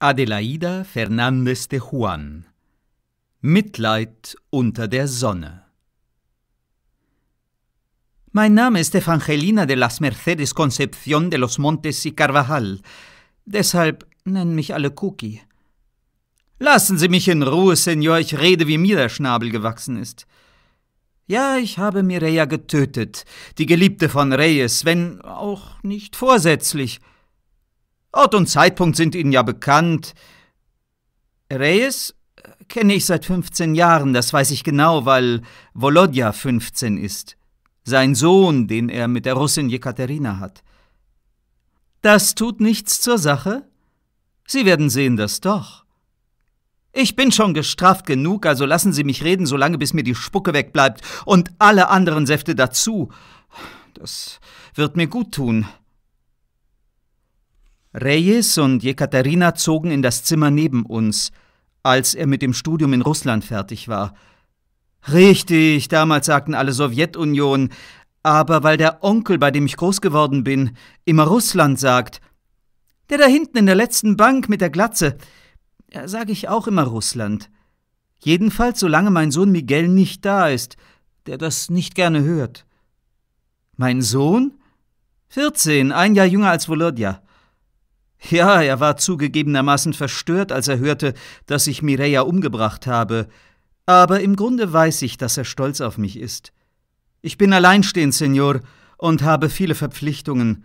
Adelaida Fernández de Juan Mitleid unter der Sonne Mein Name ist Evangelina de las Mercedes Concepción de los Montes y Carvajal. Deshalb nennen mich alle Cookie. Lassen Sie mich in Ruhe, Senor, ich rede, wie mir der Schnabel gewachsen ist. Ja, ich habe Mireia getötet, die Geliebte von Reyes, wenn auch nicht vorsätzlich. Ort und Zeitpunkt sind Ihnen ja bekannt. Reyes äh, kenne ich seit 15 Jahren, das weiß ich genau, weil Volodja 15 ist. Sein Sohn, den er mit der Russin Jekaterina hat. Das tut nichts zur Sache. Sie werden sehen, das doch. Ich bin schon gestraft genug, also lassen Sie mich reden, solange bis mir die Spucke wegbleibt und alle anderen Säfte dazu. Das wird mir gut tun. Reyes und Jekaterina zogen in das Zimmer neben uns, als er mit dem Studium in Russland fertig war. Richtig, damals sagten alle Sowjetunion, aber weil der Onkel, bei dem ich groß geworden bin, immer Russland sagt, der da hinten in der letzten Bank mit der Glatze, sage ich auch immer Russland. Jedenfalls, solange mein Sohn Miguel nicht da ist, der das nicht gerne hört. Mein Sohn? 14, ein Jahr jünger als Volodya. Ja, er war zugegebenermaßen verstört, als er hörte, dass ich Mireia umgebracht habe. Aber im Grunde weiß ich, dass er stolz auf mich ist. Ich bin alleinstehend, Senor, und habe viele Verpflichtungen.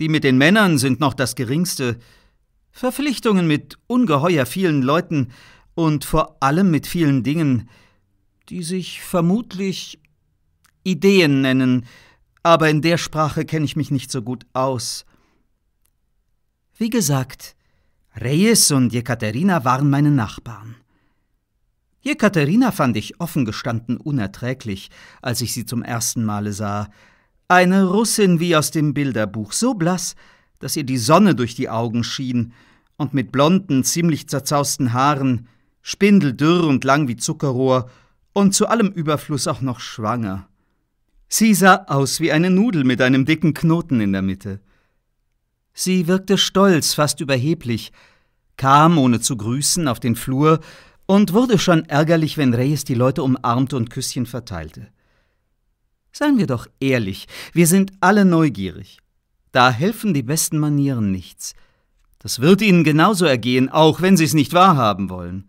Die mit den Männern sind noch das geringste. Verpflichtungen mit ungeheuer vielen Leuten und vor allem mit vielen Dingen, die sich vermutlich Ideen nennen, aber in der Sprache kenne ich mich nicht so gut aus. Wie gesagt, Reyes und Jekaterina waren meine Nachbarn. Jekaterina fand ich offen gestanden unerträglich, als ich sie zum ersten Male sah. Eine Russin wie aus dem Bilderbuch, so blass, dass ihr die Sonne durch die Augen schien und mit blonden, ziemlich zerzausten Haaren, spindeldürr und lang wie Zuckerrohr und zu allem Überfluss auch noch schwanger. Sie sah aus wie eine Nudel mit einem dicken Knoten in der Mitte. Sie wirkte stolz, fast überheblich, kam, ohne zu grüßen, auf den Flur und wurde schon ärgerlich, wenn Reyes die Leute umarmte und Küsschen verteilte. Seien wir doch ehrlich, wir sind alle neugierig. Da helfen die besten Manieren nichts. Das wird ihnen genauso ergehen, auch wenn sie es nicht wahrhaben wollen.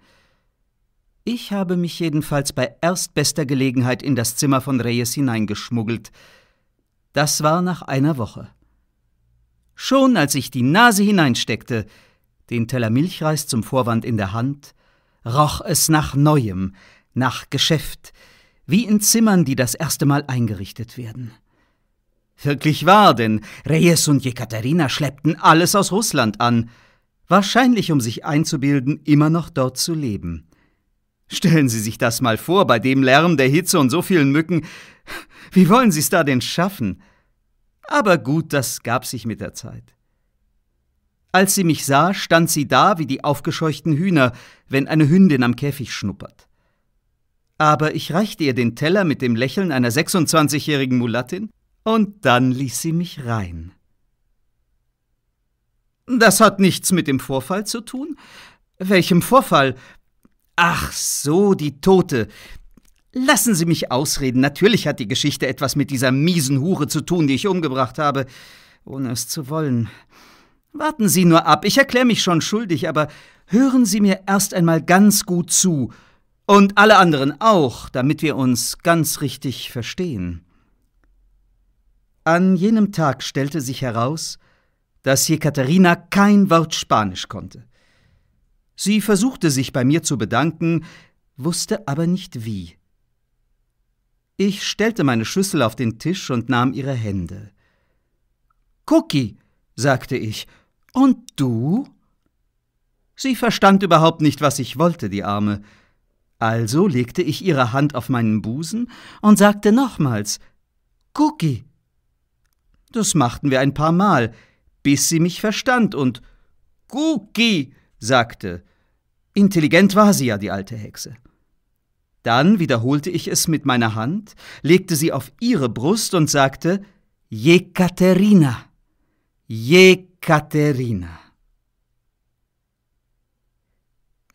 Ich habe mich jedenfalls bei erstbester Gelegenheit in das Zimmer von Reyes hineingeschmuggelt. Das war nach einer Woche. Schon als ich die Nase hineinsteckte, den Teller Milchreis zum Vorwand in der Hand, roch es nach Neuem, nach Geschäft, wie in Zimmern, die das erste Mal eingerichtet werden. Wirklich wahr, denn Reyes und Jekaterina schleppten alles aus Russland an, wahrscheinlich um sich einzubilden, immer noch dort zu leben. Stellen Sie sich das mal vor, bei dem Lärm, der Hitze und so vielen Mücken. Wie wollen Sie es da denn schaffen? Aber gut, das gab sich mit der Zeit. Als sie mich sah, stand sie da wie die aufgescheuchten Hühner, wenn eine Hündin am Käfig schnuppert. Aber ich reichte ihr den Teller mit dem Lächeln einer 26-jährigen Mulattin und dann ließ sie mich rein. Das hat nichts mit dem Vorfall zu tun. Welchem Vorfall? Ach so, die Tote, Lassen Sie mich ausreden. Natürlich hat die Geschichte etwas mit dieser miesen Hure zu tun, die ich umgebracht habe, ohne es zu wollen. Warten Sie nur ab. Ich erkläre mich schon schuldig, aber hören Sie mir erst einmal ganz gut zu. Und alle anderen auch, damit wir uns ganz richtig verstehen. An jenem Tag stellte sich heraus, dass Jekaterina kein Wort Spanisch konnte. Sie versuchte sich bei mir zu bedanken, wusste aber nicht wie. Ich stellte meine Schüssel auf den Tisch und nahm ihre Hände. Cookie, sagte ich, und du? Sie verstand überhaupt nicht, was ich wollte, die Arme. Also legte ich ihre Hand auf meinen Busen und sagte nochmals Cookie. Das machten wir ein paar Mal, bis sie mich verstand und Cookie sagte. Intelligent war sie ja, die alte Hexe. Dann wiederholte ich es mit meiner Hand, legte sie auf ihre Brust und sagte Jekaterina, Jekaterina.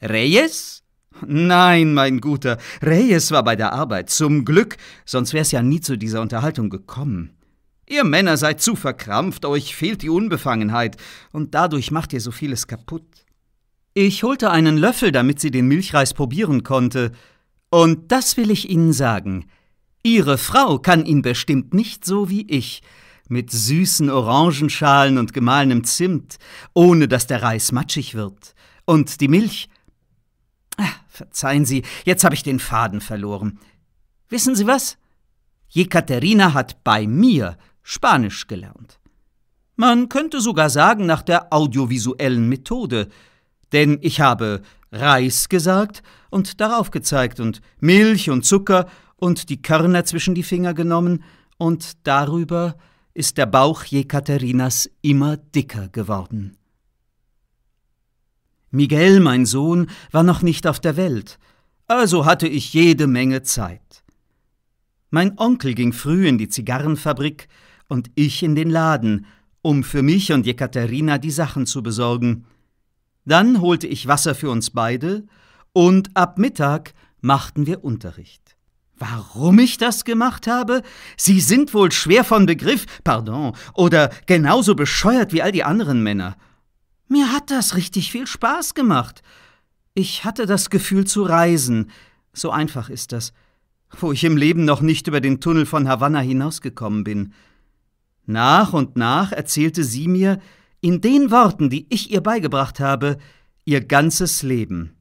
Reyes? Nein, mein Guter, Reyes war bei der Arbeit, zum Glück, sonst wär's ja nie zu dieser Unterhaltung gekommen. Ihr Männer seid zu verkrampft, euch fehlt die Unbefangenheit, und dadurch macht ihr so vieles kaputt. Ich holte einen Löffel, damit sie den Milchreis probieren konnte, und das will ich Ihnen sagen. Ihre Frau kann ihn bestimmt nicht so wie ich, mit süßen Orangenschalen und gemahlenem Zimt, ohne dass der Reis matschig wird. Und die Milch? Ach, verzeihen Sie, jetzt habe ich den Faden verloren. Wissen Sie was? Jekaterina hat bei mir Spanisch gelernt. Man könnte sogar sagen nach der audiovisuellen Methode, denn ich habe Reis gesagt und darauf gezeigt und Milch und Zucker und die Körner zwischen die Finger genommen und darüber ist der Bauch Jekaterinas immer dicker geworden. Miguel, mein Sohn, war noch nicht auf der Welt, also hatte ich jede Menge Zeit. Mein Onkel ging früh in die Zigarrenfabrik und ich in den Laden, um für mich und Jekaterina die Sachen zu besorgen. Dann holte ich Wasser für uns beide und ab Mittag machten wir Unterricht. Warum ich das gemacht habe? Sie sind wohl schwer von Begriff, pardon, oder genauso bescheuert wie all die anderen Männer. Mir hat das richtig viel Spaß gemacht. Ich hatte das Gefühl zu reisen. So einfach ist das, wo ich im Leben noch nicht über den Tunnel von Havanna hinausgekommen bin. Nach und nach erzählte sie mir, in den Worten, die ich ihr beigebracht habe, ihr ganzes Leben.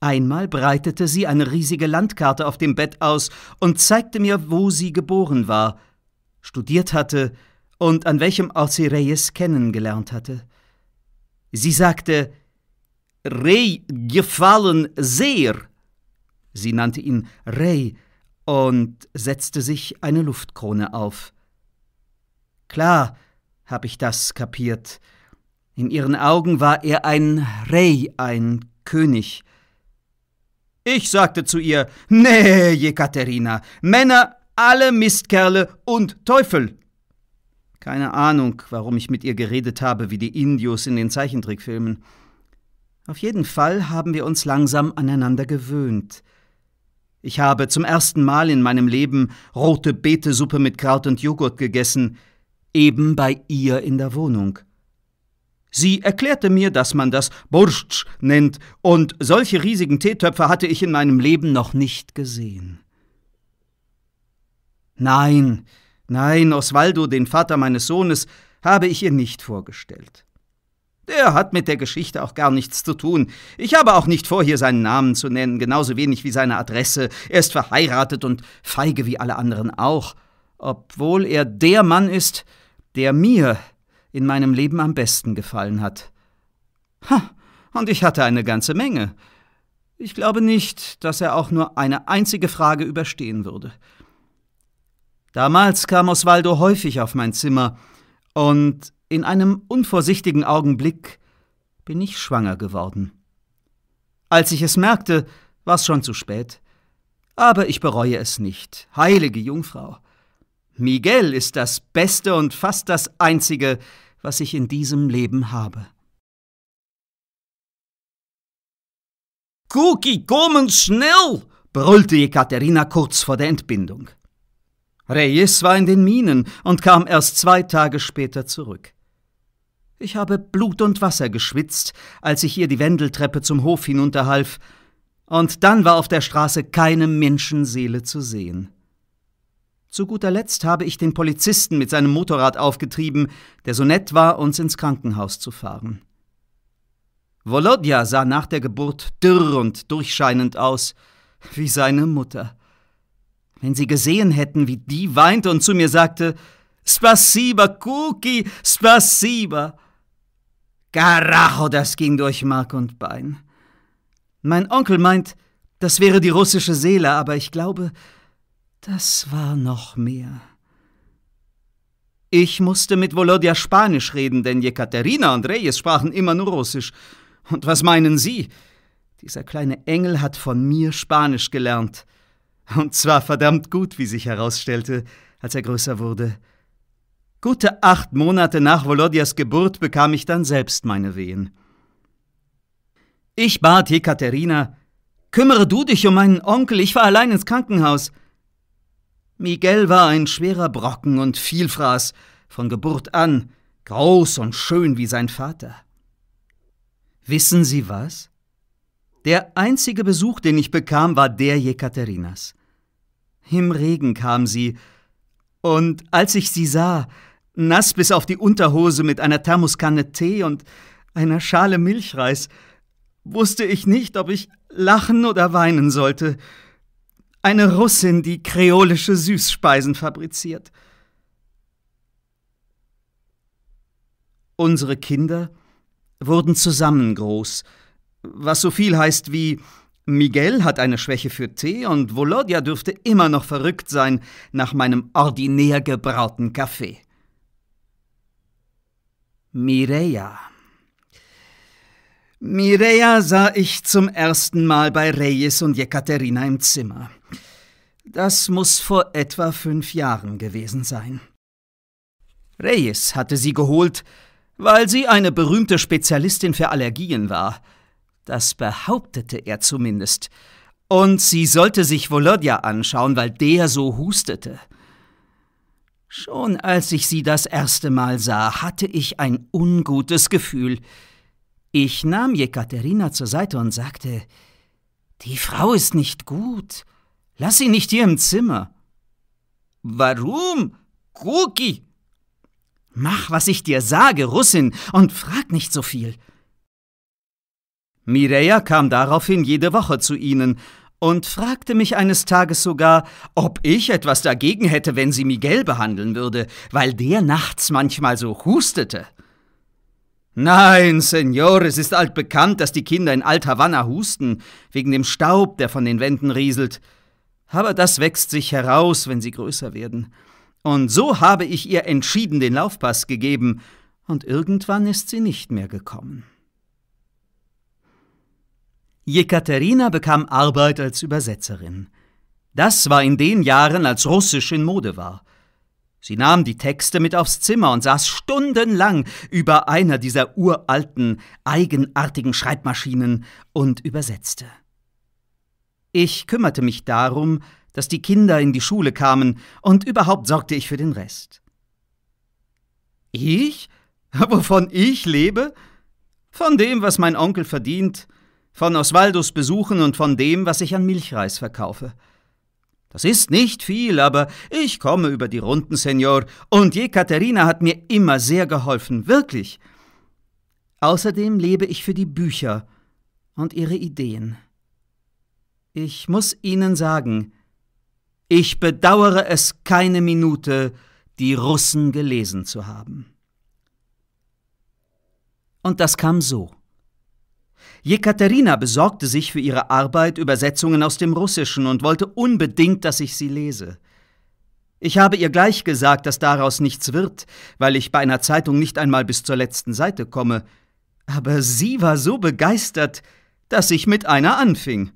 Einmal breitete sie eine riesige Landkarte auf dem Bett aus und zeigte mir, wo sie geboren war, studiert hatte und an welchem Ort sie Reyes kennengelernt hatte. Sie sagte, Rey gefallen sehr. Sie nannte ihn Rey und setzte sich eine Luftkrone auf. Klar, habe ich das kapiert. In ihren Augen war er ein Rei, ein König. Ich sagte zu ihr, nee, Jekaterina, Männer, alle Mistkerle und Teufel. Keine Ahnung, warum ich mit ihr geredet habe wie die Indios in den Zeichentrickfilmen. Auf jeden Fall haben wir uns langsam aneinander gewöhnt. Ich habe zum ersten Mal in meinem Leben rote Betesuppe mit Kraut und Joghurt gegessen, eben bei ihr in der Wohnung. Sie erklärte mir, dass man das Bursch nennt, und solche riesigen Teetöpfe hatte ich in meinem Leben noch nicht gesehen. Nein, nein, Osvaldo, den Vater meines Sohnes, habe ich ihr nicht vorgestellt. Der hat mit der Geschichte auch gar nichts zu tun. Ich habe auch nicht vor, hier seinen Namen zu nennen, genauso wenig wie seine Adresse. Er ist verheiratet und feige wie alle anderen auch, obwohl er der Mann ist, der mir in meinem Leben am besten gefallen hat. Ha, und ich hatte eine ganze Menge. Ich glaube nicht, dass er auch nur eine einzige Frage überstehen würde. Damals kam Osvaldo häufig auf mein Zimmer, und in einem unvorsichtigen Augenblick bin ich schwanger geworden. Als ich es merkte, war es schon zu spät. Aber ich bereue es nicht, heilige Jungfrau. Miguel ist das Beste und fast das Einzige, was ich in diesem Leben habe. Cookie, kommen schnell! brüllte Ekaterina kurz vor der Entbindung. Reyes war in den Minen und kam erst zwei Tage später zurück. Ich habe Blut und Wasser geschwitzt, als ich ihr die Wendeltreppe zum Hof hinunterhalf, und dann war auf der Straße keine Menschenseele zu sehen. Zu guter Letzt habe ich den Polizisten mit seinem Motorrad aufgetrieben, der so nett war, uns ins Krankenhaus zu fahren. Wolodja sah nach der Geburt dürr und durchscheinend aus, wie seine Mutter. Wenn Sie gesehen hätten, wie die weinte und zu mir sagte, Spasiba, Kuki, Spasiba. Karacho, das ging durch Mark und Bein. Mein Onkel meint, das wäre die russische Seele, aber ich glaube, das war noch mehr. Ich musste mit Volodya Spanisch reden, denn Jekaterina und Reyes sprachen immer nur Russisch. Und was meinen Sie? Dieser kleine Engel hat von mir Spanisch gelernt. Und zwar verdammt gut, wie sich herausstellte, als er größer wurde. Gute acht Monate nach Volodyas Geburt bekam ich dann selbst meine Wehen. Ich bat Jekaterina, kümmere du dich um meinen Onkel, ich war allein ins Krankenhaus. Miguel war ein schwerer Brocken und Vielfraß, von Geburt an, groß und schön wie sein Vater. Wissen Sie was? Der einzige Besuch, den ich bekam, war der Jekaterinas. Im Regen kam sie, und als ich sie sah, nass bis auf die Unterhose mit einer Thermoskanne Tee und einer Schale Milchreis, wusste ich nicht, ob ich lachen oder weinen sollte. Eine Russin, die kreolische Süßspeisen fabriziert. Unsere Kinder wurden zusammen groß, was so viel heißt wie Miguel hat eine Schwäche für Tee und Volodya dürfte immer noch verrückt sein nach meinem ordinär gebrauten Kaffee. Mireia. Mireia sah ich zum ersten Mal bei Reyes und Jekaterina im Zimmer. Das muss vor etwa fünf Jahren gewesen sein. Reyes hatte sie geholt, weil sie eine berühmte Spezialistin für Allergien war. Das behauptete er zumindest. Und sie sollte sich Volodya anschauen, weil der so hustete. Schon als ich sie das erste Mal sah, hatte ich ein ungutes Gefühl. Ich nahm Jekaterina zur Seite und sagte, die Frau ist nicht gut. Lass ihn nicht hier im Zimmer. Warum? Kuki! Mach, was ich dir sage, Russin, und frag nicht so viel. Mireia kam daraufhin jede Woche zu ihnen und fragte mich eines Tages sogar, ob ich etwas dagegen hätte, wenn sie Miguel behandeln würde, weil der nachts manchmal so hustete. Nein, Senor, es ist altbekannt, dass die Kinder in Alt-Havanna husten, wegen dem Staub, der von den Wänden rieselt aber das wächst sich heraus, wenn sie größer werden. Und so habe ich ihr entschieden den Laufpass gegeben, und irgendwann ist sie nicht mehr gekommen. Jekaterina bekam Arbeit als Übersetzerin. Das war in den Jahren, als Russisch in Mode war. Sie nahm die Texte mit aufs Zimmer und saß stundenlang über einer dieser uralten, eigenartigen Schreibmaschinen und übersetzte. Ich kümmerte mich darum, dass die Kinder in die Schule kamen, und überhaupt sorgte ich für den Rest. Ich? Wovon ich lebe? Von dem, was mein Onkel verdient, von Oswaldos Besuchen und von dem, was ich an Milchreis verkaufe. Das ist nicht viel, aber ich komme über die Runden, Senor, und Jekaterina hat mir immer sehr geholfen, wirklich. Außerdem lebe ich für die Bücher und ihre Ideen. Ich muss Ihnen sagen, ich bedauere es keine Minute, die Russen gelesen zu haben. Und das kam so. Jekaterina besorgte sich für ihre Arbeit Übersetzungen aus dem Russischen und wollte unbedingt, dass ich sie lese. Ich habe ihr gleich gesagt, dass daraus nichts wird, weil ich bei einer Zeitung nicht einmal bis zur letzten Seite komme, aber sie war so begeistert, dass ich mit einer anfing.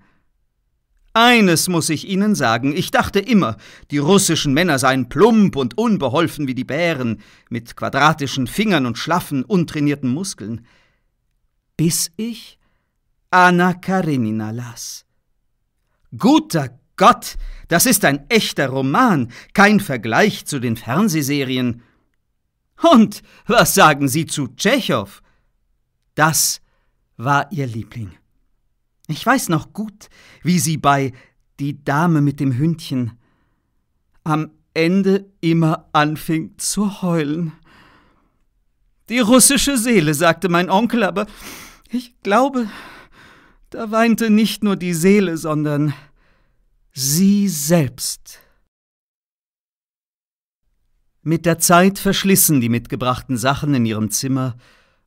Eines muss ich Ihnen sagen, ich dachte immer, die russischen Männer seien plump und unbeholfen wie die Bären, mit quadratischen Fingern und schlaffen, untrainierten Muskeln. Bis ich Anna Karenina las. Guter Gott, das ist ein echter Roman, kein Vergleich zu den Fernsehserien. Und was sagen Sie zu Tschechow? Das war Ihr Liebling. Ich weiß noch gut, wie sie bei Die Dame mit dem Hündchen am Ende immer anfing zu heulen. Die russische Seele, sagte mein Onkel, aber ich glaube, da weinte nicht nur die Seele, sondern sie selbst. Mit der Zeit verschlissen die mitgebrachten Sachen in ihrem Zimmer,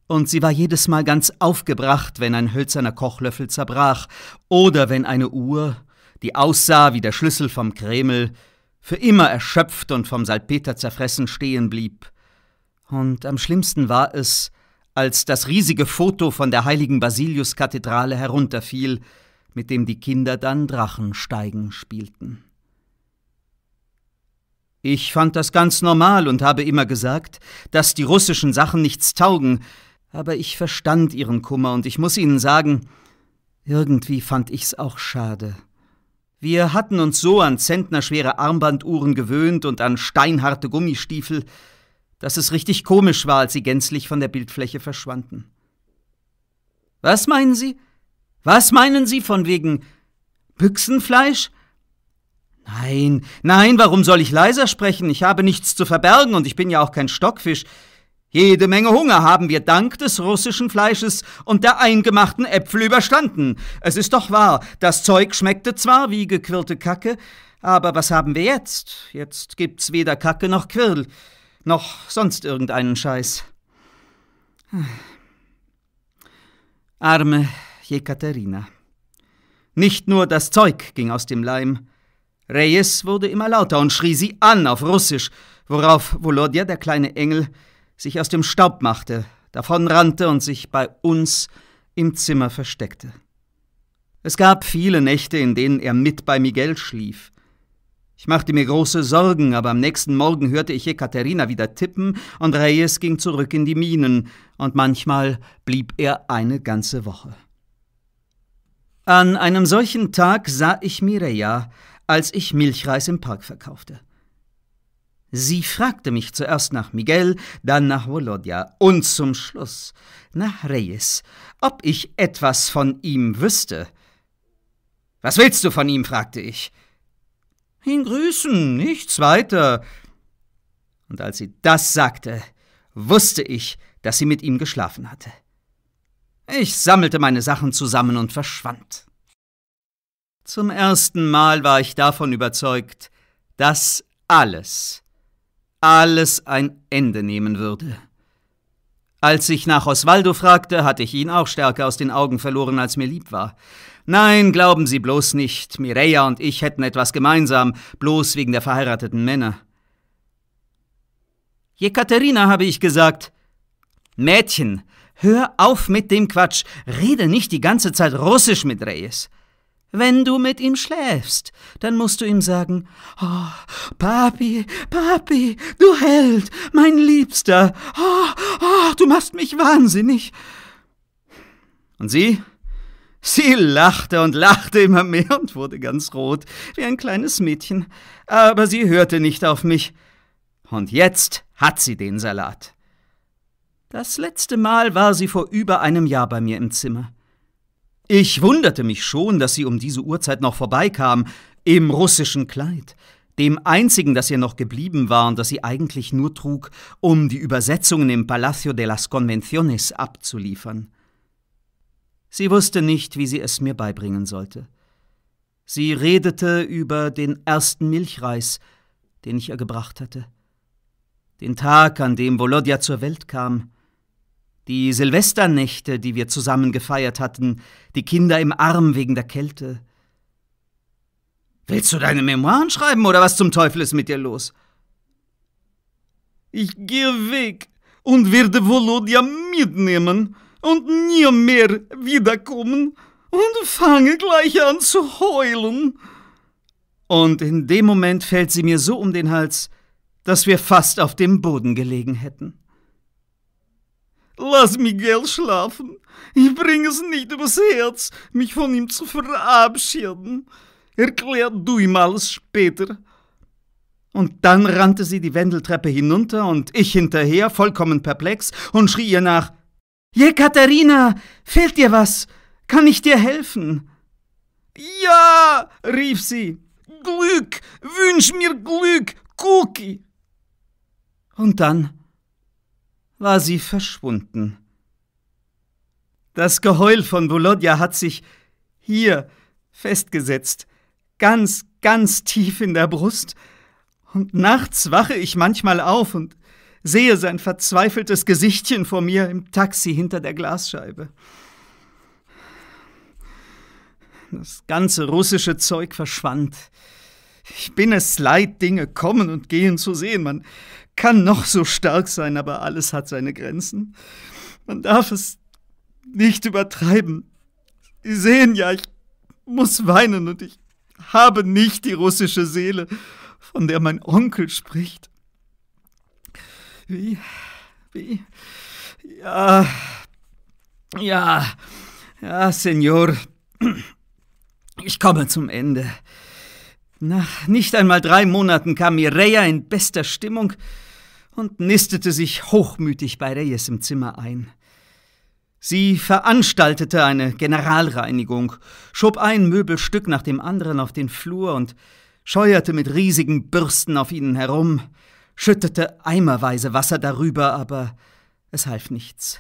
und sie war jedes Mal ganz aufgebracht, wenn ein hölzerner Kochlöffel zerbrach oder wenn eine Uhr, die aussah wie der Schlüssel vom Kreml, für immer erschöpft und vom Salpeter zerfressen stehen blieb. Und am schlimmsten war es, als das riesige Foto von der heiligen Basilius-Kathedrale herunterfiel, mit dem die Kinder dann Drachensteigen spielten. Ich fand das ganz normal und habe immer gesagt, dass die russischen Sachen nichts taugen, aber ich verstand Ihren Kummer und ich muss Ihnen sagen, irgendwie fand ich's auch schade. Wir hatten uns so an zentnerschwere Armbanduhren gewöhnt und an steinharte Gummistiefel, dass es richtig komisch war, als sie gänzlich von der Bildfläche verschwanden. Was meinen Sie? Was meinen Sie von wegen Büchsenfleisch? Nein, nein, warum soll ich leiser sprechen? Ich habe nichts zu verbergen und ich bin ja auch kein Stockfisch. Jede Menge Hunger haben wir dank des russischen Fleisches und der eingemachten Äpfel überstanden. Es ist doch wahr, das Zeug schmeckte zwar wie gequirlte Kacke, aber was haben wir jetzt? Jetzt gibt's weder Kacke noch Quirl, noch sonst irgendeinen Scheiß. Arme Jekaterina. Nicht nur das Zeug ging aus dem Leim. Reyes wurde immer lauter und schrie sie an auf Russisch, worauf Volodya, der kleine Engel, sich aus dem Staub machte, davonrannte und sich bei uns im Zimmer versteckte. Es gab viele Nächte, in denen er mit bei Miguel schlief. Ich machte mir große Sorgen, aber am nächsten Morgen hörte ich Ekaterina wieder tippen und Reyes ging zurück in die Minen, und manchmal blieb er eine ganze Woche. An einem solchen Tag sah ich Mireia, als ich Milchreis im Park verkaufte. Sie fragte mich zuerst nach Miguel, dann nach Volodya und zum Schluss nach Reyes, ob ich etwas von ihm wüsste. Was willst du von ihm? fragte ich. Ihn grüßen, nichts weiter. Und als sie das sagte, wusste ich, dass sie mit ihm geschlafen hatte. Ich sammelte meine Sachen zusammen und verschwand. Zum ersten Mal war ich davon überzeugt, dass alles, alles ein Ende nehmen würde. Als ich nach Osvaldo fragte, hatte ich ihn auch stärker aus den Augen verloren, als mir lieb war. Nein, glauben Sie bloß nicht, Mireia und ich hätten etwas gemeinsam, bloß wegen der verheirateten Männer. Jekaterina, habe ich gesagt. Mädchen, hör auf mit dem Quatsch, rede nicht die ganze Zeit Russisch mit Reyes. Wenn du mit ihm schläfst, dann musst du ihm sagen, oh, Papi, Papi, du Held, mein Liebster, oh, oh, du machst mich wahnsinnig. Und sie? Sie lachte und lachte immer mehr und wurde ganz rot, wie ein kleines Mädchen. Aber sie hörte nicht auf mich. Und jetzt hat sie den Salat. Das letzte Mal war sie vor über einem Jahr bei mir im Zimmer. Ich wunderte mich schon, dass sie um diese Uhrzeit noch vorbeikam, im russischen Kleid, dem einzigen, das ihr noch geblieben war und das sie eigentlich nur trug, um die Übersetzungen im Palacio de las Convenciones abzuliefern. Sie wusste nicht, wie sie es mir beibringen sollte. Sie redete über den ersten Milchreis, den ich ihr gebracht hatte, den Tag, an dem Volodya zur Welt kam, die Silvesternächte, die wir zusammen gefeiert hatten, die Kinder im Arm wegen der Kälte. Willst du deine Memoiren schreiben oder was zum Teufel ist mit dir los? Ich gehe weg und werde Volodya mitnehmen und nie mehr wiederkommen und fange gleich an zu heulen. Und in dem Moment fällt sie mir so um den Hals, dass wir fast auf dem Boden gelegen hätten. Lass Miguel schlafen. Ich bringe es nicht übers Herz, mich von ihm zu verabschieden. Erklär du ihm alles später. Und dann rannte sie die Wendeltreppe hinunter und ich hinterher, vollkommen perplex, und schrie ihr nach: Je, Katharina, fehlt dir was? Kann ich dir helfen? Ja, rief sie. Glück, wünsch mir Glück, Cookie. Und dann war sie verschwunden. Das Geheul von Volodya hat sich hier festgesetzt, ganz, ganz tief in der Brust, und nachts wache ich manchmal auf und sehe sein verzweifeltes Gesichtchen vor mir im Taxi hinter der Glasscheibe. Das ganze russische Zeug verschwand. Ich bin es leid, Dinge kommen und gehen zu sehen. Man kann noch so stark sein, aber alles hat seine Grenzen. Man darf es nicht übertreiben. Sie sehen ja, ich muss weinen und ich habe nicht die russische Seele, von der mein Onkel spricht. Wie, wie, ja, ja, ja, Senor, ich komme zum Ende. Nach nicht einmal drei Monaten kam Mireia in bester Stimmung und nistete sich hochmütig bei Reyes im Zimmer ein. Sie veranstaltete eine Generalreinigung, schob ein Möbelstück nach dem anderen auf den Flur und scheuerte mit riesigen Bürsten auf ihnen herum, schüttete eimerweise Wasser darüber, aber es half nichts.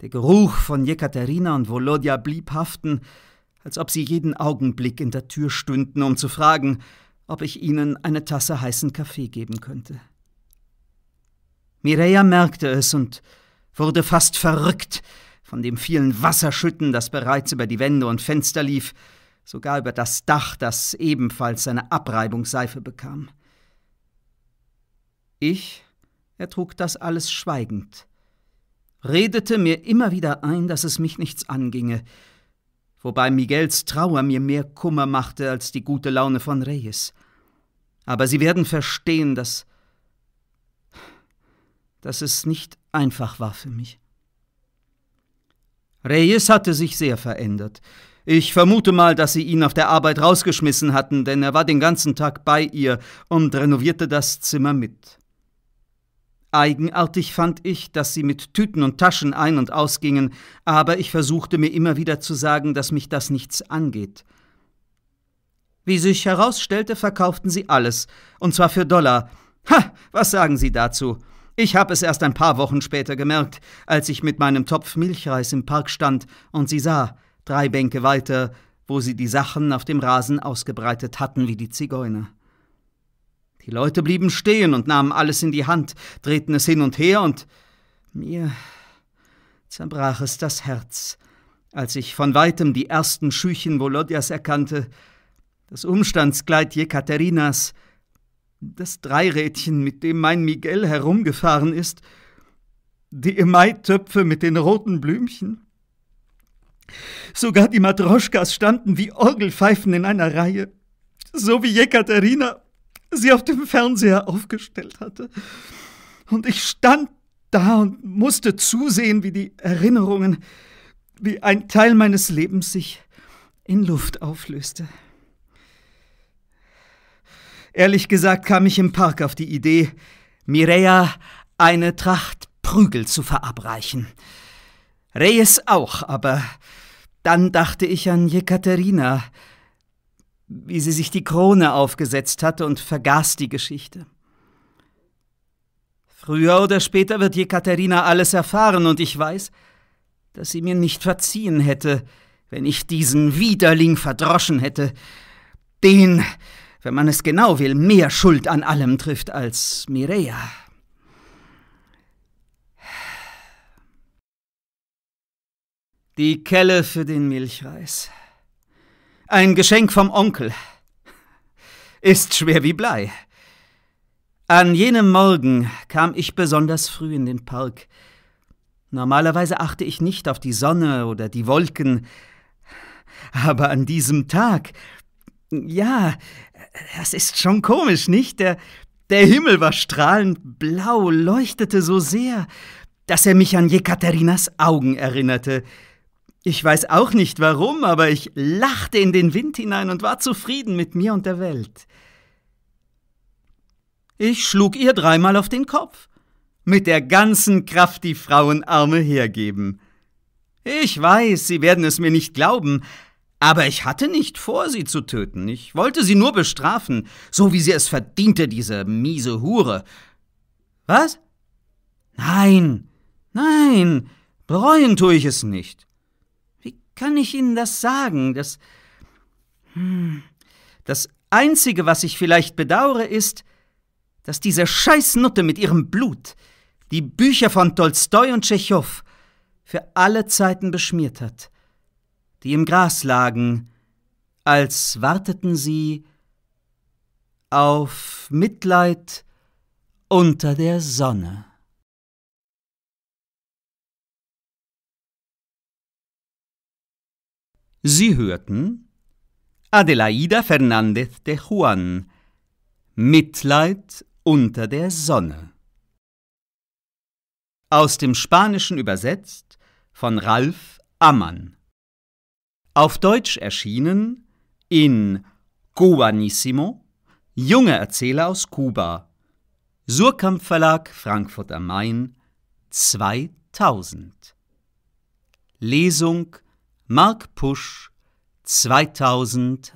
Der Geruch von Jekaterina und Volodja blieb haften, als ob sie jeden Augenblick in der Tür stünden, um zu fragen, ob ich ihnen eine Tasse heißen Kaffee geben könnte. Mireia merkte es und wurde fast verrückt von dem vielen Wasserschütten, das bereits über die Wände und Fenster lief, sogar über das Dach, das ebenfalls seine Abreibungsseife bekam. Ich ertrug das alles schweigend, redete mir immer wieder ein, dass es mich nichts anginge, wobei Miguels Trauer mir mehr Kummer machte als die gute Laune von Reyes. Aber Sie werden verstehen, dass, dass es nicht einfach war für mich. Reyes hatte sich sehr verändert. Ich vermute mal, dass sie ihn auf der Arbeit rausgeschmissen hatten, denn er war den ganzen Tag bei ihr und renovierte das Zimmer mit. Eigenartig fand ich, dass sie mit Tüten und Taschen ein- und ausgingen, aber ich versuchte mir immer wieder zu sagen, dass mich das nichts angeht. Wie sich herausstellte, verkauften sie alles, und zwar für Dollar. Ha, was sagen Sie dazu? Ich habe es erst ein paar Wochen später gemerkt, als ich mit meinem Topf Milchreis im Park stand und sie sah, drei Bänke weiter, wo sie die Sachen auf dem Rasen ausgebreitet hatten wie die Zigeuner. Die Leute blieben stehen und nahmen alles in die Hand, drehten es hin und her, und mir zerbrach es das Herz, als ich von weitem die ersten Schüchen Volodjas erkannte, das Umstandskleid Jekaterinas, das Dreirädchen, mit dem mein Miguel herumgefahren ist, die emai mit den roten Blümchen. Sogar die Matroschkas standen wie Orgelpfeifen in einer Reihe, so wie Jekaterina sie auf dem Fernseher aufgestellt hatte. Und ich stand da und musste zusehen, wie die Erinnerungen, wie ein Teil meines Lebens sich in Luft auflöste. Ehrlich gesagt kam ich im Park auf die Idee, Mireia eine Tracht Prügel zu verabreichen. Reyes auch, aber dann dachte ich an Jekaterina, wie sie sich die Krone aufgesetzt hatte und vergaß die Geschichte. Früher oder später wird Jekaterina alles erfahren, und ich weiß, dass sie mir nicht verziehen hätte, wenn ich diesen Widerling verdroschen hätte, den, wenn man es genau will, mehr Schuld an allem trifft als Mireia. Die Kelle für den Milchreis. Ein Geschenk vom Onkel. Ist schwer wie Blei. An jenem Morgen kam ich besonders früh in den Park. Normalerweise achte ich nicht auf die Sonne oder die Wolken, aber an diesem Tag, ja, das ist schon komisch, nicht? Der, der Himmel war strahlend blau, leuchtete so sehr, dass er mich an Jekaterinas Augen erinnerte. Ich weiß auch nicht warum, aber ich lachte in den Wind hinein und war zufrieden mit mir und der Welt. Ich schlug ihr dreimal auf den Kopf, mit der ganzen Kraft die Frauenarme hergeben. Ich weiß, Sie werden es mir nicht glauben, aber ich hatte nicht vor, sie zu töten. Ich wollte sie nur bestrafen, so wie sie es verdiente, diese miese Hure. Was? Nein, nein, bereuen tue ich es nicht kann ich Ihnen das sagen? Das. Hm, das Einzige, was ich vielleicht bedaure, ist, dass diese Scheißnutte mit ihrem Blut die Bücher von Tolstoi und Tschechow für alle Zeiten beschmiert hat, die im Gras lagen, als warteten sie auf Mitleid unter der Sonne. Sie hörten Adelaida Fernández de Juan Mitleid unter der Sonne. Aus dem Spanischen übersetzt von Ralf Ammann. Auf Deutsch erschienen in Cubanissimo, junge Erzähler aus Kuba, Surkamp Verlag Frankfurt am Main 2000. Lesung Mark Pusch 2021